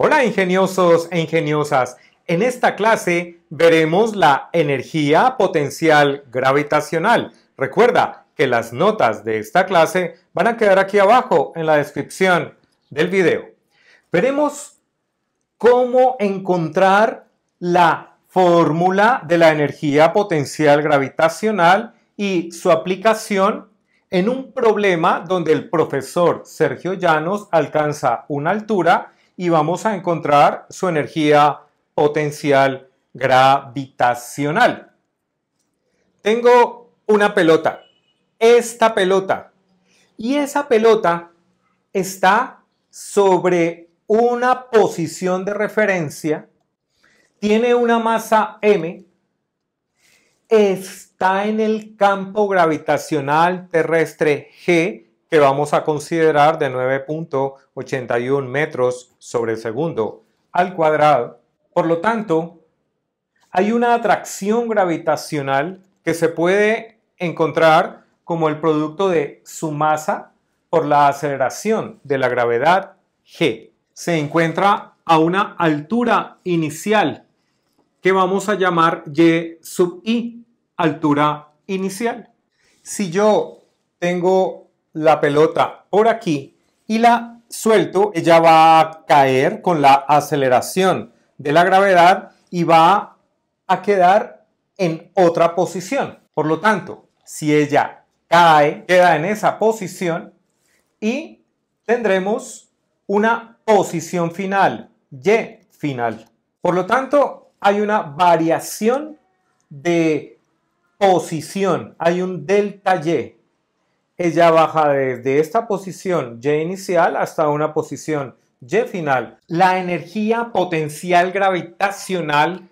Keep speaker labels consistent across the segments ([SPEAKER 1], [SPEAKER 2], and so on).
[SPEAKER 1] Hola ingeniosos e ingeniosas. En esta clase veremos la energía potencial gravitacional. Recuerda que las notas de esta clase van a quedar aquí abajo en la descripción del video. Veremos cómo encontrar la fórmula de la energía potencial gravitacional y su aplicación en un problema donde el profesor Sergio Llanos alcanza una altura y vamos a encontrar su energía potencial gravitacional. Tengo una pelota, esta pelota, y esa pelota está sobre una posición de referencia, tiene una masa m, está en el campo gravitacional terrestre g, que vamos a considerar de 9.81 metros sobre el segundo al cuadrado. Por lo tanto, hay una atracción gravitacional que se puede encontrar como el producto de su masa por la aceleración de la gravedad g. Se encuentra a una altura inicial que vamos a llamar y sub i, altura inicial. Si yo tengo la pelota por aquí y la suelto, ella va a caer con la aceleración de la gravedad y va a quedar en otra posición. Por lo tanto, si ella cae, queda en esa posición y tendremos una posición final, Y final. Por lo tanto, hay una variación de posición, hay un delta Y. Ella baja desde esta posición Y inicial hasta una posición Y final. La energía potencial gravitacional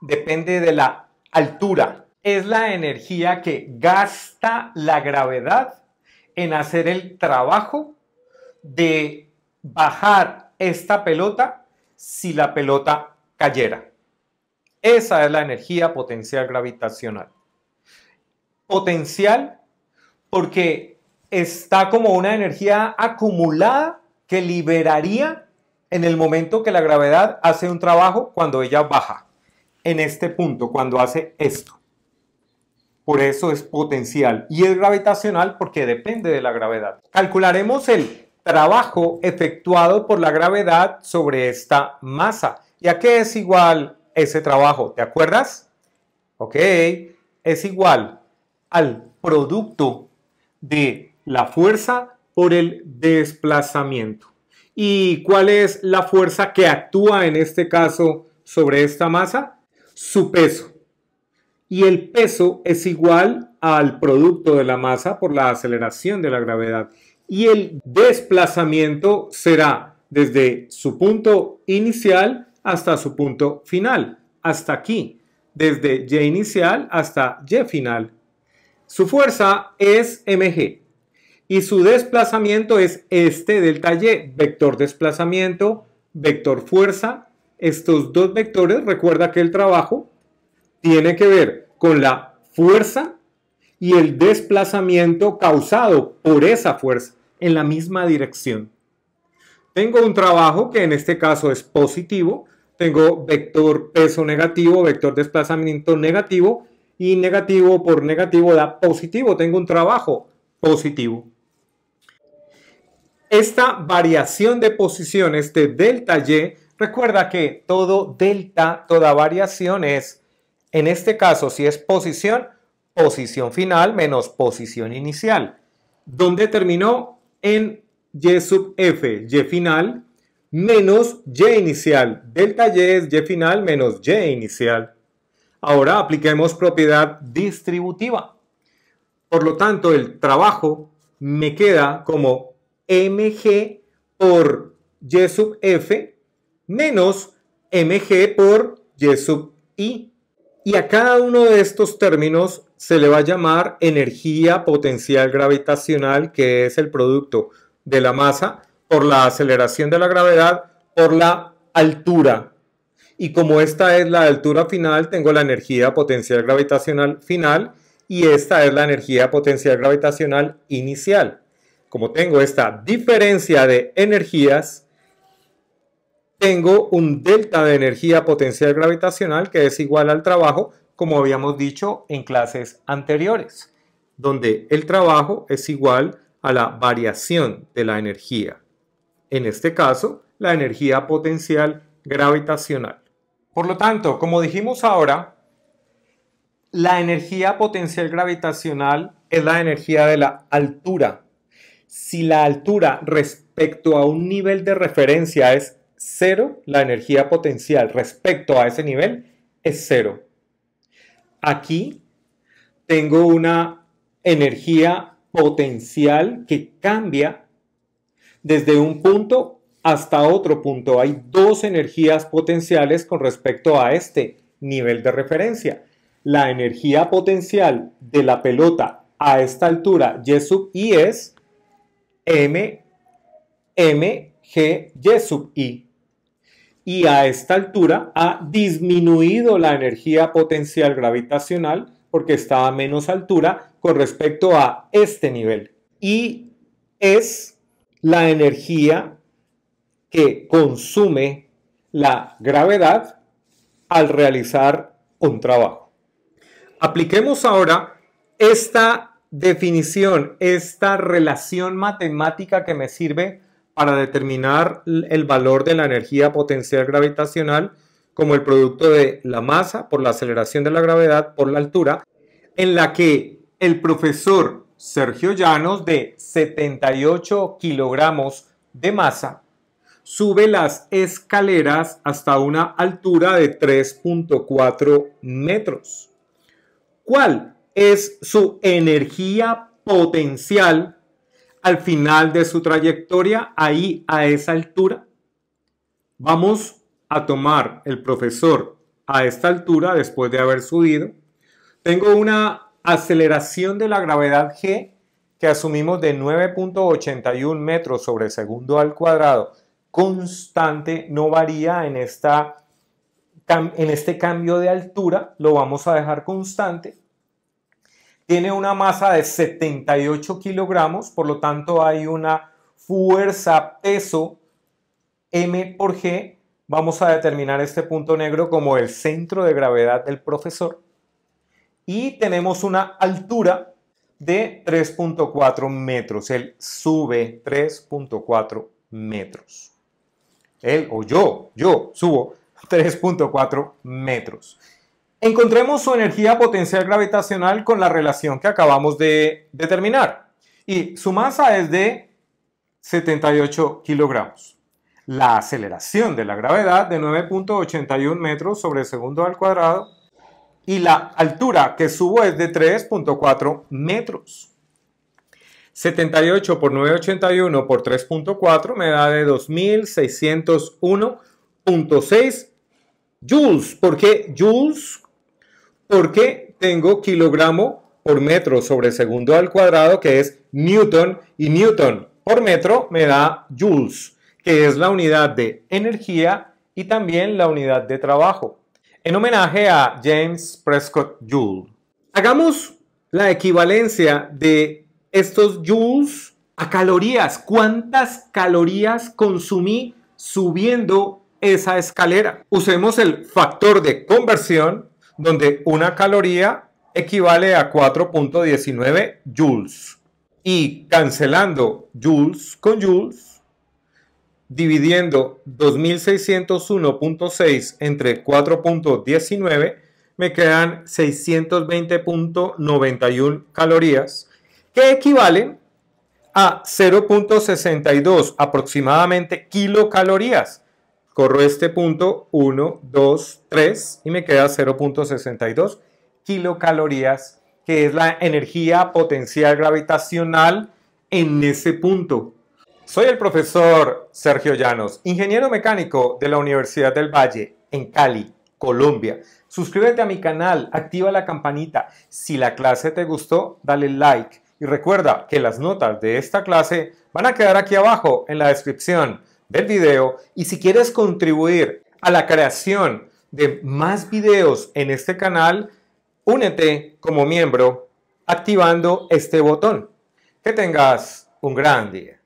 [SPEAKER 1] depende de la altura. Es la energía que gasta la gravedad en hacer el trabajo de bajar esta pelota si la pelota cayera. Esa es la energía potencial gravitacional. Potencial porque está como una energía acumulada que liberaría en el momento que la gravedad hace un trabajo cuando ella baja, en este punto, cuando hace esto. Por eso es potencial y es gravitacional porque depende de la gravedad. Calcularemos el trabajo efectuado por la gravedad sobre esta masa. ¿Y a qué es igual ese trabajo? ¿Te acuerdas? Ok, es igual al producto de la fuerza por el desplazamiento. ¿Y cuál es la fuerza que actúa en este caso sobre esta masa? Su peso. Y el peso es igual al producto de la masa por la aceleración de la gravedad. Y el desplazamiento será desde su punto inicial hasta su punto final, hasta aquí, desde y inicial hasta y final. Su fuerza es mg y su desplazamiento es este del y, vector desplazamiento, vector fuerza. Estos dos vectores, recuerda que el trabajo tiene que ver con la fuerza y el desplazamiento causado por esa fuerza en la misma dirección. Tengo un trabajo que en este caso es positivo, tengo vector peso negativo, vector desplazamiento negativo y negativo por negativo da positivo. Tengo un trabajo positivo. Esta variación de posiciones de delta Y, recuerda que todo delta, toda variación es, en este caso, si es posición, posición final menos posición inicial, donde terminó en Y sub F, Y final, menos Y inicial. Delta Y es Y final menos Y inicial. Ahora apliquemos propiedad distributiva. Por lo tanto, el trabajo me queda como mg por y sub f menos mg por y sub i. Y a cada uno de estos términos se le va a llamar energía potencial gravitacional, que es el producto de la masa por la aceleración de la gravedad por la altura y como esta es la altura final, tengo la energía potencial gravitacional final y esta es la energía potencial gravitacional inicial. Como tengo esta diferencia de energías, tengo un delta de energía potencial gravitacional que es igual al trabajo, como habíamos dicho en clases anteriores, donde el trabajo es igual a la variación de la energía. En este caso, la energía potencial gravitacional. Por lo tanto, como dijimos ahora, la energía potencial gravitacional es la energía de la altura. Si la altura respecto a un nivel de referencia es cero, la energía potencial respecto a ese nivel es cero. Aquí tengo una energía potencial que cambia desde un punto hasta otro punto. Hay dos energías potenciales con respecto a este nivel de referencia. La energía potencial de la pelota a esta altura Y sub I es M, M, G, Y sub I. Y a esta altura ha disminuido la energía potencial gravitacional porque está a menos altura con respecto a este nivel. Y es la energía que consume la gravedad al realizar un trabajo. Apliquemos ahora esta definición, esta relación matemática que me sirve para determinar el valor de la energía potencial gravitacional como el producto de la masa por la aceleración de la gravedad por la altura, en la que el profesor Sergio Llanos de 78 kilogramos de masa sube las escaleras hasta una altura de 3.4 metros. ¿Cuál es su energía potencial al final de su trayectoria ahí a esa altura? Vamos a tomar el profesor a esta altura después de haber subido. Tengo una aceleración de la gravedad G que asumimos de 9.81 metros sobre segundo al cuadrado constante, no varía en, esta, en este cambio de altura, lo vamos a dejar constante. Tiene una masa de 78 kilogramos, por lo tanto hay una fuerza peso m por g. Vamos a determinar este punto negro como el centro de gravedad del profesor. Y tenemos una altura de 3.4 metros. Él sube 3.4 metros él o yo, yo subo 3.4 metros. Encontremos su energía potencial gravitacional con la relación que acabamos de determinar. Y su masa es de 78 kilogramos. La aceleración de la gravedad de 9.81 metros sobre segundo al cuadrado. Y la altura que subo es de 3.4 metros. 78 por 981 por 3.4 me da de 2601.6 joules. ¿Por qué joules? Porque tengo kilogramo por metro sobre segundo al cuadrado, que es newton, y newton por metro me da joules, que es la unidad de energía y también la unidad de trabajo. En homenaje a James Prescott Joule. Hagamos la equivalencia de estos joules a calorías. ¿Cuántas calorías consumí subiendo esa escalera? Usemos el factor de conversión, donde una caloría equivale a 4.19 joules. Y cancelando joules con joules, dividiendo 2601.6 entre 4.19, me quedan 620.91 calorías que equivalen a 0.62 aproximadamente kilocalorías. Corro este punto 1, 2, 3 y me queda 0.62 kilocalorías, que es la energía potencial gravitacional en ese punto. Soy el profesor Sergio Llanos, ingeniero mecánico de la Universidad del Valle en Cali, Colombia. Suscríbete a mi canal, activa la campanita. Si la clase te gustó, dale like. Y recuerda que las notas de esta clase van a quedar aquí abajo en la descripción del video y si quieres contribuir a la creación de más videos en este canal, únete como miembro activando este botón. Que tengas un gran día.